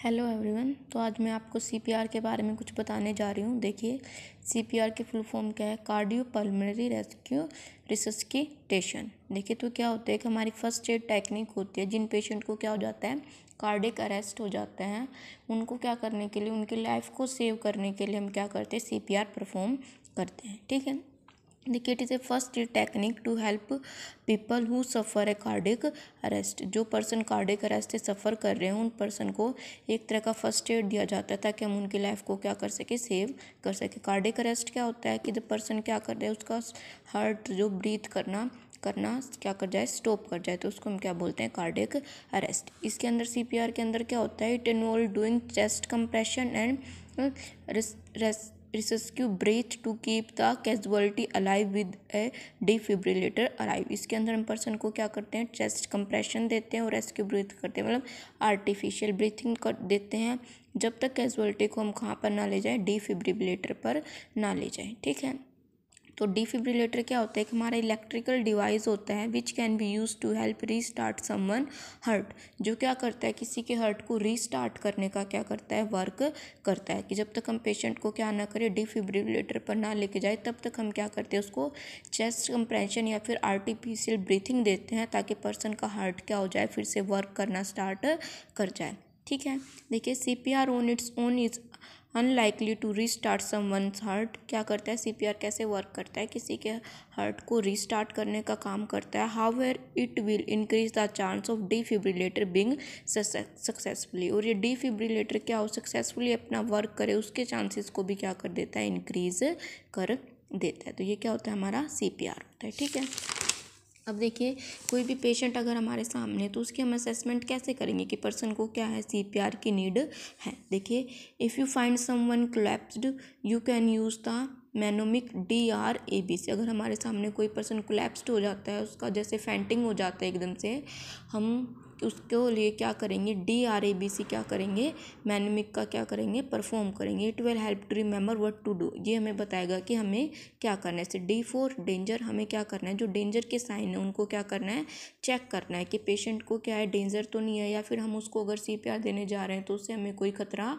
hello everyone तो आज मैं आपको सी के बारे में कुछ बताने जा रही हूँ देखिए सी की फुल फॉर्म क्या है कार्डियो पल्मनरी रेस्क्यू रिसस्किटेशन देखिए तो क्या होता है कि हमारी फर्स्ट एड टेक्निक होती है जिन पेशेंट को क्या हो जाता है कार्डिक अरेस्ट हो जाते हैं उनको क्या करने के लिए उनकी लाइफ को सेव करने के लिए हम क्या करते हैं सी परफॉर्म करते हैं ठीक है देखिए it is a first technique to help people who suffer a cardiac arrest जो पर्सन कार्डिक अरेस्ट से सफ़र कर रहे हैं उन पर्सन को एक तरह का फर्स्ट एड दिया जाता है ताकि हम उनकी लाइफ को क्या कर सके सेव कर सके कार्डिक अरेस्ट क्या होता है कि जब पर्सन क्या कर रहे हैं उसका हार्ट जो ब्रीथ करना करना क्या कर जाए स्टॉप कर जाए तो उसको हम क्या बोलते हैं कार्डिक अरेस्ट इसके अंदर सी पी आर के अंदर क्या होता है it involve doing chest compression and rest rescue breath to keep the casualty alive with a defibrillator alive इसके अंदर हम पर्सन को क्या करते हैं चेस्ट कंप्रेशन देते हैं और रेस्क्यू ब्रीथ करते हैं मतलब आर्टिफिशियल ब्रीथिंग कर देते हैं जब तक कैजुअलिटी को हम कहाँ पर ना ले जाएँ डिफिब्रिबलेटर पर ना ले जाएँ ठीक है तो डिफिब्रिलेटर क्या होता है एक हमारा इलेक्ट्रिकल डिवाइस होता है which can be use to help restart someone heart जो क्या करता है किसी के हर्ट को रीस्टार्ट करने का क्या करता है वर्क करता है कि जब तक हम पेशेंट को क्या ना करें डिफिब्रिलेटर पर ना लेके जाए तब तक हम क्या करते हैं उसको चेस्ट कंप्रेशन या फिर आर्टिफिशियल ब्रीथिंग देते हैं ताकि पर्सन का हार्ट क्या हो जाए फिर से वर्क करना स्टार्ट कर जाए ठीक है देखिए C P R own its own is unlikely to restart someone's heart क्या करता है सी पी आर कैसे वर्क करता है किसी के हार्ट को रिस्टार्ट करने का काम करता है how where it will increase the chance of defibrillator being successfully और ये डिफिब्रिलेटर क्या हो सक्सेसफुली अपना वर्क करे उसके चांसेस को भी क्या कर देता है इंक्रीज कर देता है तो ये क्या होता है हमारा सी पी आर होता है ठीक है अब देखिए कोई भी पेशेंट अगर हमारे सामने तो उसकी हम असेसमेंट कैसे करेंगे कि पर्सन को क्या है सी की नीड है देखिए if you find someone collapsed you can use the mnemonic D R A B से अगर हमारे सामने कोई पर्सन कोलेप्सड हो जाता है उसका जैसे फेंटिंग हो जाता है एकदम से हम उसके लिए क्या करेंगे D R A B C क्या करेंगे मैनमिक का क्या करेंगे परफॉर्म करेंगे it will help to remember what to do ये हमें बताएगा कि हमें क्या करना है इसे डी फोर डेंजर हमें क्या करना है जो डेंजर के साइन है उनको क्या करना है चेक करना है कि पेशेंट को क्या है डेंजर तो नहीं है या फिर हम उसको अगर सी पी आर देने जा रहे हैं तो उससे हमें कोई खतरा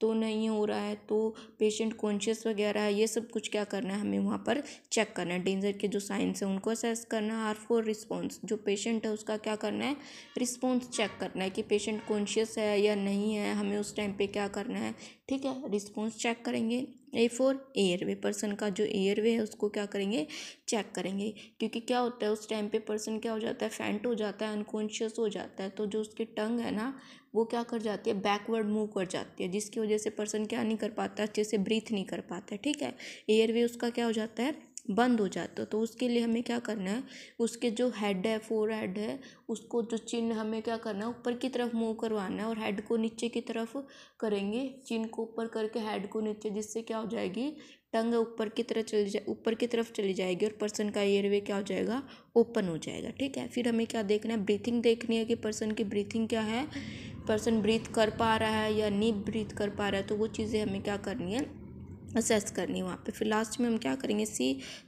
तो नहीं हो रहा है तो पेशेंट कॉन्शियस वगैरह है ये सब कुछ क्या करना है हमें वहाँ पर चेक करना है डेंजर के जो साइंस हैं उनको असेस करना है आर फॉर रिस्पॉन्स जो पेशेंट है उसका क्या करना है रिस्पॉन्स चेक करना है कि पेशेंट कॉन्शियस है या नहीं है हमें उस टाइम पर क्या करना है ठीक है रिस्पॉन्स चेक करेंगे A for airway person का जो एयर वे है उसको क्या करेंगे चेक करेंगे क्योंकि क्या होता है उस टाइम पे पर्सन क्या हो जाता है फैंट हो जाता है अनकॉन्शियस हो जाता है तो जो उसकी टंग है ना वो क्या कर जाती है बैकवर्ड मूव कर जाती है जिसकी वजह से पर्सन क्या नहीं कर पाता अच्छे से ब्रीथ नहीं कर पाता है ठीक है एयर वे उसका क्या हो जाता है बंद हो जाता है तो उसके लिए हमें क्या करना है उसके जो हेड है फोर हेड है उसको जो चिन्ह हमें क्या करना है ऊपर की तरफ मूव करवाना है और हेड को नीचे की तरफ करेंगे चिन को ऊपर करके हेड को नीचे जिससे क्या हो जाएगी टंग ऊपर की तरफ चली जाए ऊपर की तरफ चली जाएगी और पर्सन का एयरवे क्या हो जाएगा ओपन हो जाएगा ठीक है फिर हमें क्या देखना है ब्रीथिंग देखनी है कि पर्सन की ब्रीथिंग क्या है पर्सन ब्रीथ कर पा रहा है या नहीं ब्रीथ कर पा रहा है तो वो चीज़ें हमें क्या करनी है असेस करनी है वहाँ पे फिर लास्ट में हम क्या करेंगे सी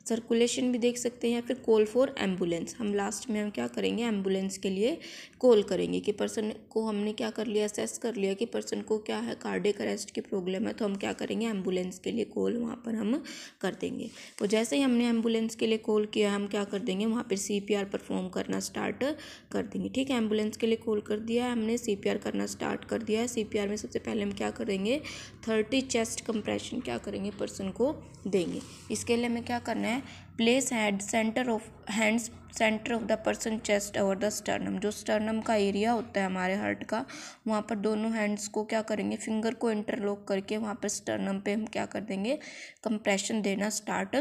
सर्कुलेशन भी देख सकते हैं फिर कॉल फॉर एम्बुलेंस हम लास्ट में हम क्या करेंगे एम्बुलेंस के लिए कॉल करेंगे कि पर्सन को हमने क्या कर लिया असेस कर लिया कि पर्सन को क्या है कार्डिक अरेस्ट की प्रॉब्लम है तो हम क्या करेंगे एम्बुलेंस के लिए कॉल वहाँ पर हम कर देंगे तो जैसे ही हमने एम्बुलेंस के लिए कॉल किया हम क्या कर देंगे वहाँ पर सी परफॉर्म करना स्टार्ट कर देंगे ठीक है एम्बुलेंस के लिए कॉल कर दिया है हमने सी करना स्टार्ट कर दिया है सी में सबसे पहले हम क्या करेंगे थर्टी चेस्ट कंप्रेशन क्या करेंगे करेंगे पर्सन को देंगे इसके लिए हमें क्या करना है place head center of hands center of the person chest और द स्टर्नम जो स्टर्नम का एरिया होता है हमारे हार्ट का वहाँ पर दोनों हैंड्स को क्या करेंगे फिंगर को इंटरलॉक करके वहाँ पर स्टर्नम पे हम क्या कर देंगे कंप्रेशन देना स्टार्ट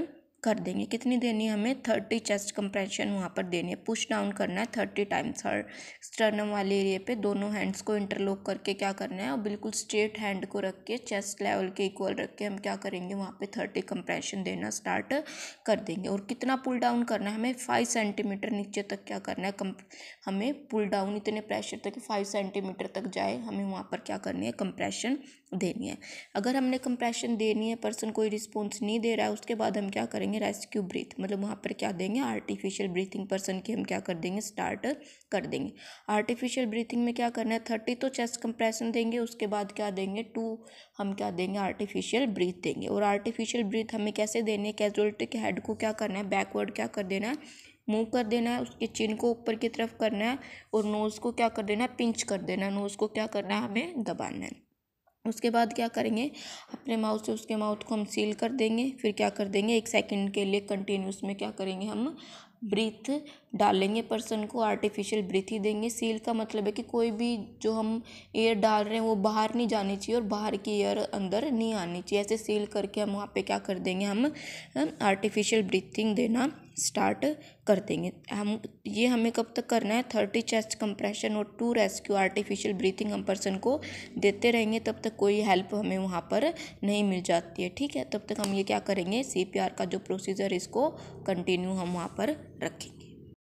कर देंगे कितनी देनी है हमें थर्टी चेस्ट कंप्रेशन वहाँ पर देनी है पुश डाउन करना है थर्टी टाइम्स हर स्टर्नम वाले एरिए पे दोनों हैंड्स को इंटरलॉक करके क्या करना है और बिल्कुल स्ट्रेट हैंड को रख के चेस्ट लेवल के इक्वल रख के हम क्या करेंगे वहाँ पे थर्टी कंप्रेशन देना स्टार्ट कर देंगे और कितना पुल डाउन करना है हमें फाइव सेंटीमीटर नीचे तक क्या करना है कम हमें पुल डाउन इतने प्रेशर तक फाइव सेंटीमीटर तक जाए हमें वहाँ पर क्या करनी है कंप्रेशन देनी है अगर हमने कंप्रेशन देनी है पर्सन कोई रिस्पॉन्स नहीं दे रहा है उसके बाद हम क्या करेंगे रेस्क्यू ब्रीथ मतलब वहाँ पर क्या देंगे आर्टिफिशियल ब्रीथिंग पर्सन की हम क्या कर देंगे स्टार्ट कर देंगे आर्टिफिशियल ब्रीथिंग में क्या करना है थर्टी तो चेस्ट कंप्रेशन देंगे उसके बाद क्या देंगे टू हम क्या देंगे आर्टिफिशियल ब्रीथ देंगे और आर्टिफिशियल ब्रीथ हमें कैसे देनी है कैजुअलिटी के हेड को क्या करना है बैकवर्ड क्या कर देना है मूव कर देना है उसके चिन को ऊपर की तरफ करना है और नोज़ को क्या कर देना है पिंच कर देना है नोज़ को क्या करना है हमें दबाना है उसके बाद क्या करेंगे अपने माउथ से उसके माउथ को हम सील कर देंगे फिर क्या कर देंगे एक सेकंड के लिए कंटिन्यूस में क्या करेंगे हम ब्रीथ डालेंगे पर्सन को आर्टिफिशियल ब्रीथ ही देंगे सील का मतलब है कि कोई भी जो हम एयर डाल रहे हैं वो बाहर नहीं जानी चाहिए और बाहर की एयर अंदर नहीं आनी चाहिए ऐसे सील करके हम वहाँ पे क्या कर देंगे हम आर्टिफिशियल ब्रीथिंग देना स्टार्ट कर देंगे हम ये हमें कब तक करना है थर्टी चेस्ट कंप्रेशन और टू रेस्क्यू आर्टिफिशियल ब्रीथिंग हम पर्सन को देते रहेंगे तब तक कोई हेल्प हमें वहाँ पर नहीं मिल जाती है ठीक है तब तक हम ये क्या करेंगे सी का जो प्रोसीजर इसको कंटिन्यू हम वहाँ पर रखेंगे